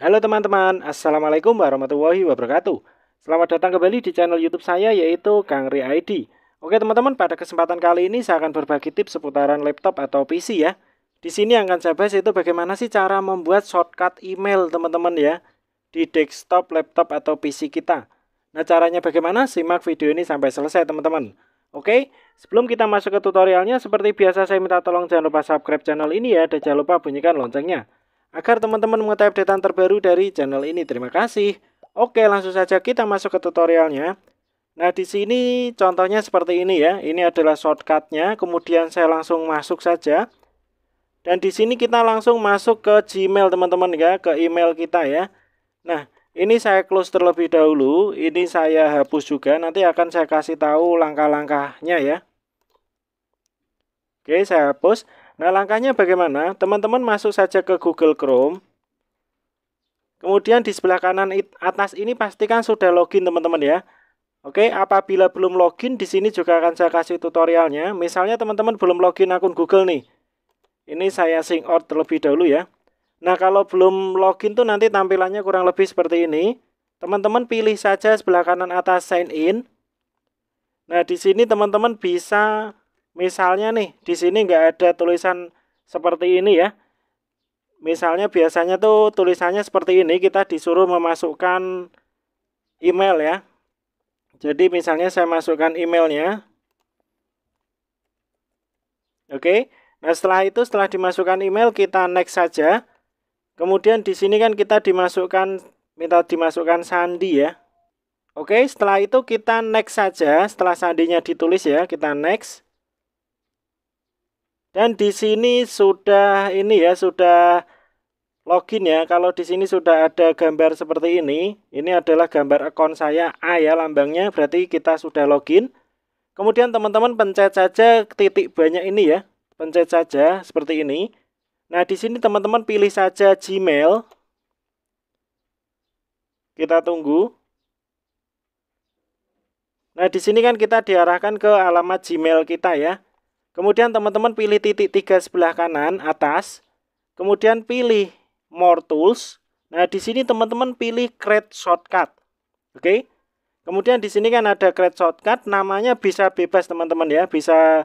Halo teman-teman, Assalamualaikum warahmatullahi wabarakatuh Selamat datang kembali di channel youtube saya yaitu Kang Ri ID Oke teman-teman, pada kesempatan kali ini saya akan berbagi tips seputaran laptop atau PC ya Di sini yang akan saya bahas itu bagaimana sih cara membuat shortcut email teman-teman ya Di desktop, laptop, atau PC kita Nah caranya bagaimana? Simak video ini sampai selesai teman-teman Oke, sebelum kita masuk ke tutorialnya Seperti biasa saya minta tolong jangan lupa subscribe channel ini ya Dan jangan lupa bunyikan loncengnya agar teman-teman mengetahui updatean terbaru dari channel ini. Terima kasih. Oke, langsung saja kita masuk ke tutorialnya. Nah, di sini contohnya seperti ini ya. Ini adalah shortcutnya. Kemudian saya langsung masuk saja. Dan di sini kita langsung masuk ke Gmail teman-teman ya, ke email kita ya. Nah, ini saya close terlebih dahulu. Ini saya hapus juga. Nanti akan saya kasih tahu langkah-langkahnya ya. Oke, saya hapus. Nah, langkahnya bagaimana? Teman-teman masuk saja ke Google Chrome. Kemudian di sebelah kanan atas ini pastikan sudah login teman-teman ya. Oke, apabila belum login di sini juga akan saya kasih tutorialnya. Misalnya teman-teman belum login akun Google nih. Ini saya sing out terlebih dahulu ya. Nah, kalau belum login tuh nanti tampilannya kurang lebih seperti ini. Teman-teman pilih saja sebelah kanan atas sign in. Nah, di sini teman-teman bisa Misalnya nih, di sini nggak ada tulisan seperti ini ya. Misalnya biasanya tuh tulisannya seperti ini, kita disuruh memasukkan email ya. Jadi misalnya saya masukkan emailnya. Oke, nah setelah itu setelah dimasukkan email kita next saja. Kemudian di sini kan kita dimasukkan minta dimasukkan sandi ya. Oke, setelah itu kita next saja. Setelah sandinya ditulis ya, kita next. Dan di sini sudah ini ya, sudah login ya. Kalau di sini sudah ada gambar seperti ini. Ini adalah gambar akun saya A ya lambangnya, berarti kita sudah login. Kemudian teman-teman pencet saja titik banyak ini ya. Pencet saja seperti ini. Nah, di sini teman-teman pilih saja Gmail. Kita tunggu. Nah, di sini kan kita diarahkan ke alamat Gmail kita ya. Kemudian teman-teman pilih titik tiga sebelah kanan atas. Kemudian pilih More Tools. Nah, di sini teman-teman pilih Create Shortcut. Oke. Okay? Kemudian di sini kan ada Create Shortcut, namanya bisa bebas teman-teman ya, bisa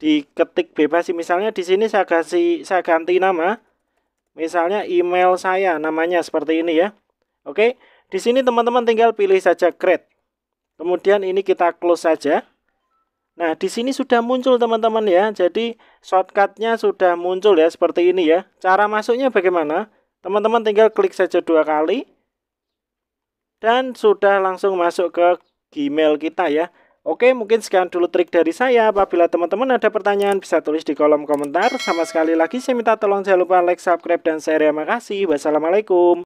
diketik bebas. Misalnya di sini saya kasih saya ganti nama. Misalnya email saya namanya seperti ini ya. Oke. Okay? Di sini teman-teman tinggal pilih saja Create. Kemudian ini kita close saja. Nah, di sini sudah muncul teman-teman ya. Jadi, shortcutnya sudah muncul ya seperti ini ya. Cara masuknya bagaimana? Teman-teman tinggal klik saja dua kali. Dan sudah langsung masuk ke Gmail kita ya. Oke, mungkin sekian dulu trik dari saya. Apabila teman-teman ada pertanyaan, bisa tulis di kolom komentar. Sama sekali lagi, saya minta tolong jangan lupa like, subscribe, dan share ya. Makasih. Wassalamualaikum.